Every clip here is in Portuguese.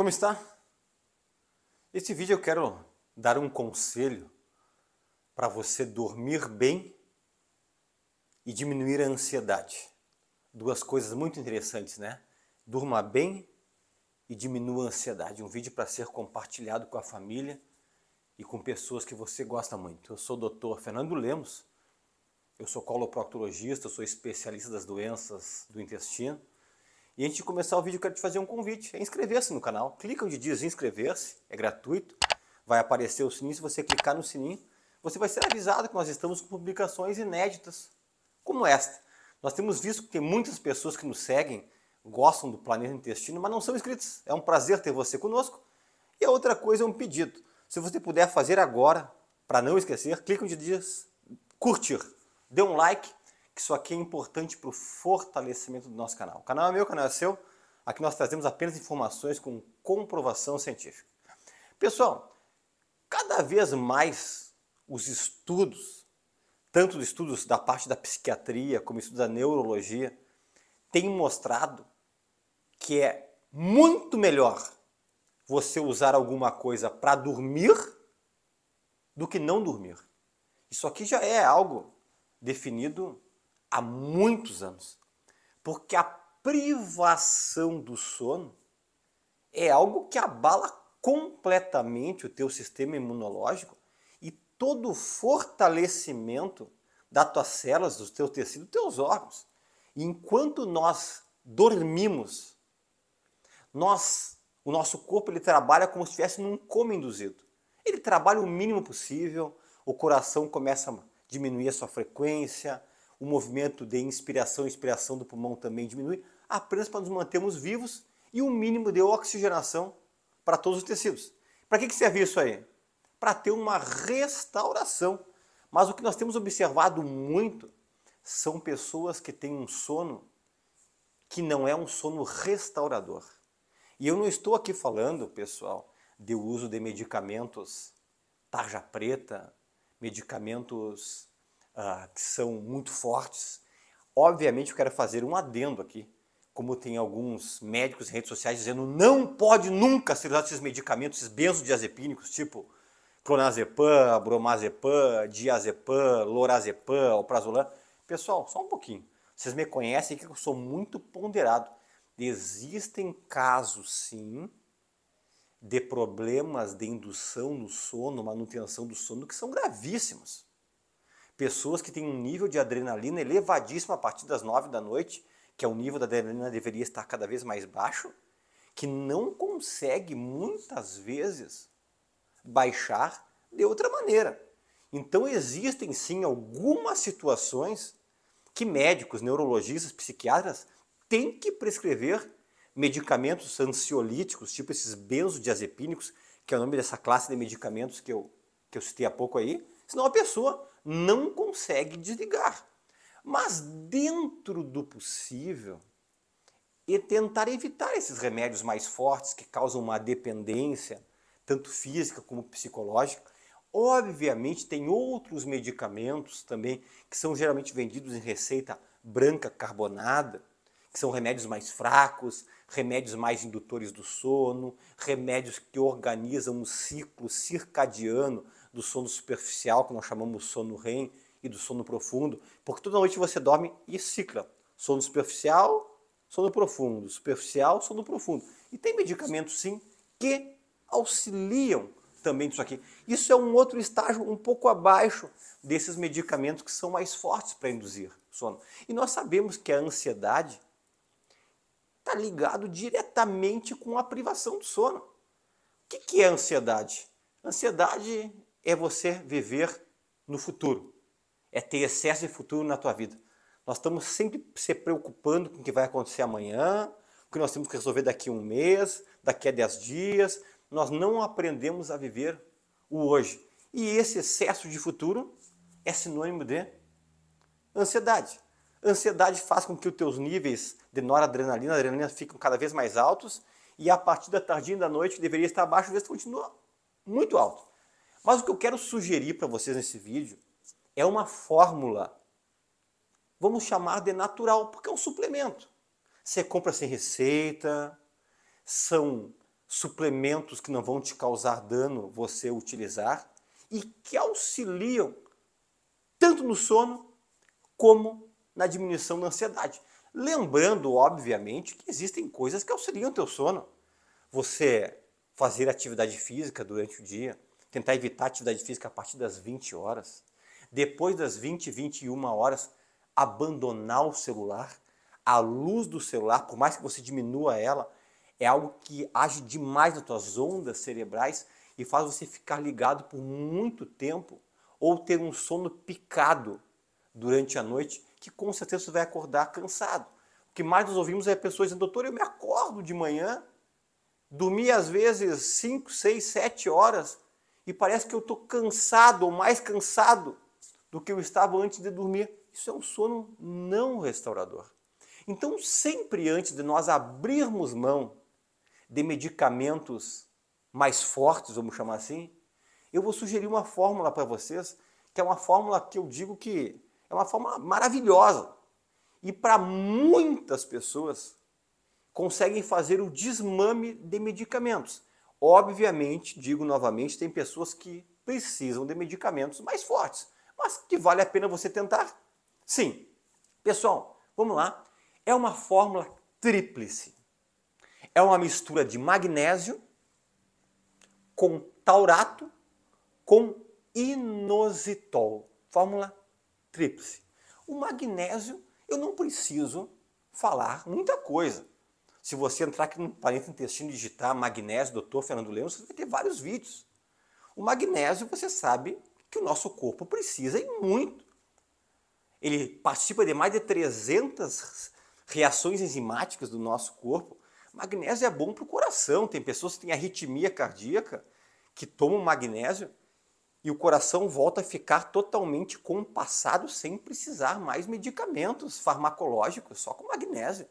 Como está? Este vídeo eu quero dar um conselho para você dormir bem e diminuir a ansiedade. Duas coisas muito interessantes, né? Durma bem e diminua a ansiedade. Um vídeo para ser compartilhado com a família e com pessoas que você gosta muito. Eu sou o Dr. Fernando Lemos, eu sou coloproctologista, sou especialista das doenças do intestino e antes de começar o vídeo, eu quero te fazer um convite. É inscrever-se no canal. Clica onde diz inscrever-se, é gratuito. Vai aparecer o sininho, se você clicar no sininho, você vai ser avisado que nós estamos com publicações inéditas, como esta. Nós temos visto que tem muitas pessoas que nos seguem, gostam do Planeta Intestino, mas não são inscritos. É um prazer ter você conosco. E a outra coisa é um pedido. Se você puder fazer agora, para não esquecer, clica onde diz curtir. Dê um like que isso aqui é importante para o fortalecimento do nosso canal. O canal é meu, o canal é seu. Aqui nós trazemos apenas informações com comprovação científica. Pessoal, cada vez mais os estudos, tanto os estudos da parte da psiquiatria como estudos da neurologia, têm mostrado que é muito melhor você usar alguma coisa para dormir do que não dormir. Isso aqui já é algo definido há muitos anos. Porque a privação do sono é algo que abala completamente o teu sistema imunológico e todo o fortalecimento das tuas células, dos teus tecidos, dos teus órgãos. E enquanto nós dormimos, nós, o nosso corpo ele trabalha como se estivesse num coma induzido. Ele trabalha o mínimo possível, o coração começa a diminuir a sua frequência, o movimento de inspiração e expiração do pulmão também diminui, apenas para nos mantermos vivos e um mínimo de oxigenação para todos os tecidos. Para que, que serve isso aí? Para ter uma restauração. Mas o que nós temos observado muito são pessoas que têm um sono que não é um sono restaurador. E eu não estou aqui falando, pessoal, de uso de medicamentos tarja preta, medicamentos ah, que são muito fortes. Obviamente, eu quero fazer um adendo aqui. Como tem alguns médicos em redes sociais dizendo não pode nunca ser usado esses medicamentos, esses benzodiazepínicos, tipo clonazepam, bromazepam, diazepam, lorazepam, oprazolam. Pessoal, só um pouquinho. Vocês me conhecem que eu sou muito ponderado. Existem casos, sim, de problemas de indução no sono, manutenção do sono, que são gravíssimos pessoas que têm um nível de adrenalina elevadíssimo a partir das 9 da noite, que é o nível da adrenalina deveria estar cada vez mais baixo, que não consegue muitas vezes baixar de outra maneira. Então existem sim algumas situações que médicos, neurologistas, psiquiatras têm que prescrever medicamentos ansiolíticos, tipo esses benzodiazepínicos, que é o nome dessa classe de medicamentos que eu, que eu citei há pouco aí, senão a pessoa não consegue desligar. Mas dentro do possível, e tentar evitar esses remédios mais fortes que causam uma dependência, tanto física como psicológica. Obviamente, tem outros medicamentos também que são geralmente vendidos em receita branca carbonada, que são remédios mais fracos, remédios mais indutores do sono, remédios que organizam um ciclo circadiano do sono superficial, que nós chamamos sono REM, e do sono profundo, porque toda noite você dorme e cicla. Sono superficial, sono profundo, superficial, sono profundo. E tem medicamentos sim que auxiliam também disso aqui. Isso é um outro estágio um pouco abaixo desses medicamentos que são mais fortes para induzir sono. E nós sabemos que a ansiedade está ligado diretamente com a privação do sono. O que, que é ansiedade? Ansiedade é você viver no futuro, é ter excesso de futuro na tua vida. Nós estamos sempre se preocupando com o que vai acontecer amanhã, o que nós temos que resolver daqui a um mês, daqui a dez dias. Nós não aprendemos a viver o hoje. E esse excesso de futuro é sinônimo de ansiedade. Ansiedade faz com que os teus níveis de noradrenalina, adrenalina ficam cada vez mais altos e a partir da tardinha da noite deveria estar abaixo, mas continua muito alto. Mas o que eu quero sugerir para vocês nesse vídeo é uma fórmula, vamos chamar de natural, porque é um suplemento. Você compra sem receita, são suplementos que não vão te causar dano você utilizar e que auxiliam tanto no sono como na diminuição da ansiedade. Lembrando, obviamente, que existem coisas que auxiliam o teu sono. Você fazer atividade física durante o dia, tentar evitar atividade física a partir das 20 horas. Depois das 20, 21 horas, abandonar o celular. A luz do celular, por mais que você diminua ela, é algo que age demais nas suas ondas cerebrais e faz você ficar ligado por muito tempo ou ter um sono picado durante a noite, que com certeza você vai acordar cansado. O que mais nós ouvimos é pessoas dizendo, doutor, eu me acordo de manhã, dormi às vezes 5, 6, 7 horas, e parece que eu estou cansado ou mais cansado do que eu estava antes de dormir. Isso é um sono não restaurador. Então, sempre antes de nós abrirmos mão de medicamentos mais fortes, vamos chamar assim, eu vou sugerir uma fórmula para vocês, que é uma fórmula que eu digo que é uma fórmula maravilhosa. E para muitas pessoas conseguem fazer o desmame de medicamentos. Obviamente, digo novamente, tem pessoas que precisam de medicamentos mais fortes, mas que vale a pena você tentar? Sim. Pessoal, vamos lá. É uma fórmula tríplice. É uma mistura de magnésio com taurato com inositol. Fórmula tríplice. O magnésio, eu não preciso falar muita coisa. Se você entrar aqui no Planeta Intestino e digitar magnésio, doutor Fernando Lemos, você vai ter vários vídeos. O magnésio, você sabe que o nosso corpo precisa e muito. Ele participa de mais de 300 reações enzimáticas do nosso corpo. Magnésio é bom para o coração. Tem pessoas que têm arritmia cardíaca que tomam magnésio e o coração volta a ficar totalmente compassado sem precisar mais medicamentos farmacológicos, só com magnésio.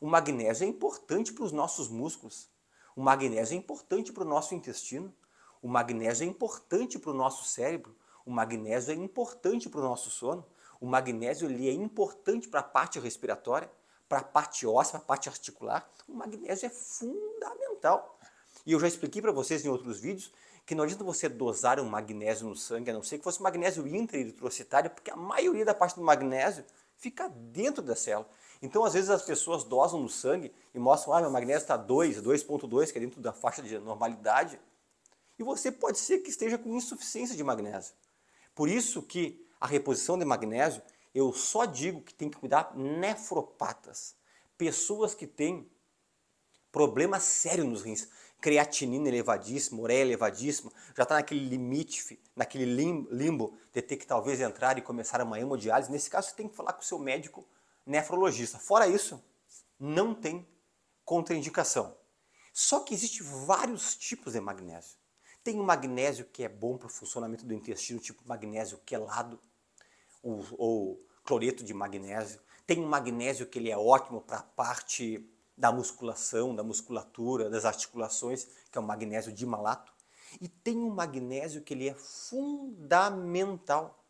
O magnésio é importante para os nossos músculos. O magnésio é importante para o nosso intestino. O magnésio é importante para o nosso cérebro. O magnésio é importante para o nosso sono. O magnésio ele é importante para a parte respiratória, para a parte óssea, para a parte articular. O magnésio é fundamental. E eu já expliquei para vocês em outros vídeos que não adianta você dosar o um magnésio no sangue, a não ser que fosse magnésio intraeritrocitário, porque a maioria da parte do magnésio fica dentro da célula. Então, às vezes, as pessoas dosam no sangue e mostram, ah, meu magnésio está 2, 2.2, que é dentro da faixa de normalidade. E você pode ser que esteja com insuficiência de magnésio. Por isso que a reposição de magnésio, eu só digo que tem que cuidar nefropatas. Pessoas que têm problema sério nos rins creatinina elevadíssima, ureia elevadíssima, já está naquele limite, naquele limbo de ter que talvez entrar e começar uma hemodiálise. Nesse caso, você tem que falar com o seu médico nefrologista. Fora isso, não tem contraindicação. Só que existe vários tipos de magnésio. Tem o magnésio que é bom para o funcionamento do intestino, tipo magnésio quelado ou, ou cloreto de magnésio. Tem o magnésio que ele é ótimo para a parte da musculação, da musculatura, das articulações, que é o magnésio de malato. E tem o magnésio que ele é fundamental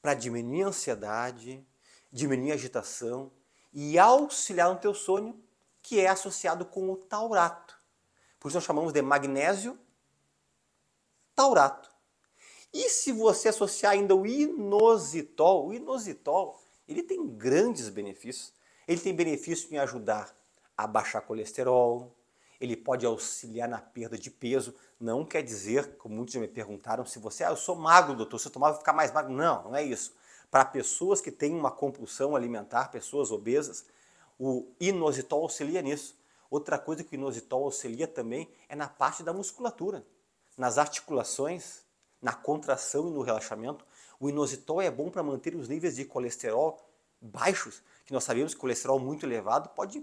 para diminuir a ansiedade, diminuir a agitação e auxiliar no teu sono, que é associado com o taurato. Por isso nós chamamos de magnésio taurato. E se você associar ainda o inositol, o inositol, ele tem grandes benefícios. Ele tem benefício em ajudar a baixar colesterol, ele pode auxiliar na perda de peso. Não quer dizer, como muitos já me perguntaram, se você, ah, eu sou magro, doutor, se eu tomar eu vou ficar mais magro. Não, não é isso para pessoas que têm uma compulsão alimentar, pessoas obesas, o inositol auxilia nisso. Outra coisa que o inositol auxilia também é na parte da musculatura, nas articulações, na contração e no relaxamento. O inositol é bom para manter os níveis de colesterol baixos, que nós sabemos que colesterol muito elevado pode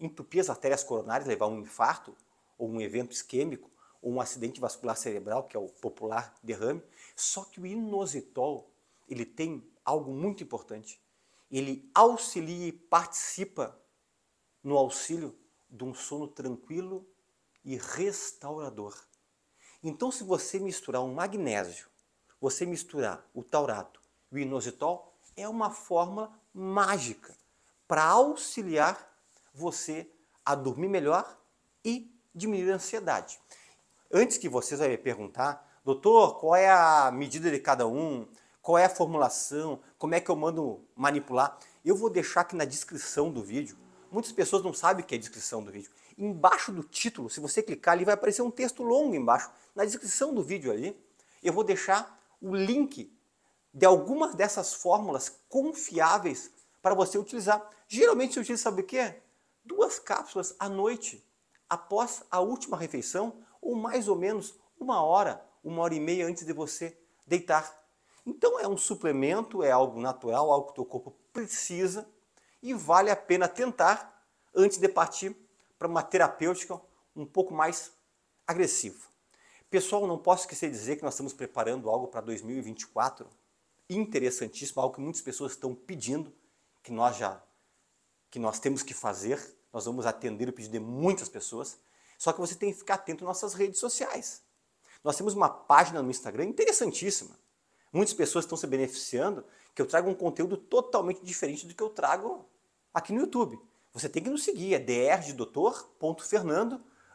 entupir as artérias coronárias, levar a um infarto ou um evento isquêmico ou um acidente vascular cerebral, que é o popular derrame. Só que o inositol, ele tem algo muito importante. Ele auxilia e participa no auxílio de um sono tranquilo e restaurador. Então, se você misturar um magnésio, você misturar o taurato e o inositol, é uma fórmula mágica para auxiliar você a dormir melhor e diminuir a ansiedade. Antes que vocês vão me perguntar, doutor, qual é a medida de cada um? qual é a formulação, como é que eu mando manipular. Eu vou deixar aqui na descrição do vídeo. Muitas pessoas não sabem o que é a descrição do vídeo. Embaixo do título, se você clicar ali, vai aparecer um texto longo embaixo. Na descrição do vídeo ali, eu vou deixar o link de algumas dessas fórmulas confiáveis para você utilizar. Geralmente se utiliza, sabe o que? Duas cápsulas à noite, após a última refeição, ou mais ou menos uma hora, uma hora e meia antes de você deitar. Então é um suplemento, é algo natural, algo que o teu corpo precisa e vale a pena tentar antes de partir para uma terapêutica um pouco mais agressiva. Pessoal, não posso esquecer de dizer que nós estamos preparando algo para 2024 interessantíssimo, algo que muitas pessoas estão pedindo, que nós já que nós temos que fazer. Nós vamos atender o pedido de muitas pessoas. Só que você tem que ficar atento nas nossas redes sociais. Nós temos uma página no Instagram interessantíssima. Muitas pessoas estão se beneficiando que eu trago um conteúdo totalmente diferente do que eu trago aqui no YouTube. Você tem que nos seguir, é dr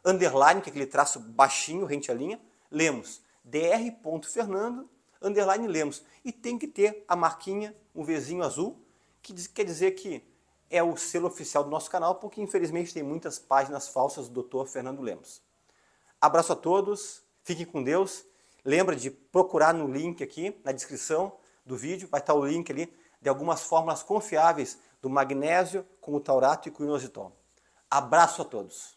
underline, que é aquele traço baixinho, rente à linha, Lemos. dr Fernando underline Lemos. E tem que ter a marquinha, um vizinho azul, que diz, quer dizer que é o selo oficial do nosso canal, porque infelizmente tem muitas páginas falsas do Dr. Fernando Lemos. Abraço a todos, fiquem com Deus Lembra de procurar no link aqui, na descrição do vídeo, vai estar o link ali de algumas fórmulas confiáveis do magnésio com o taurato e com o inositol. Abraço a todos!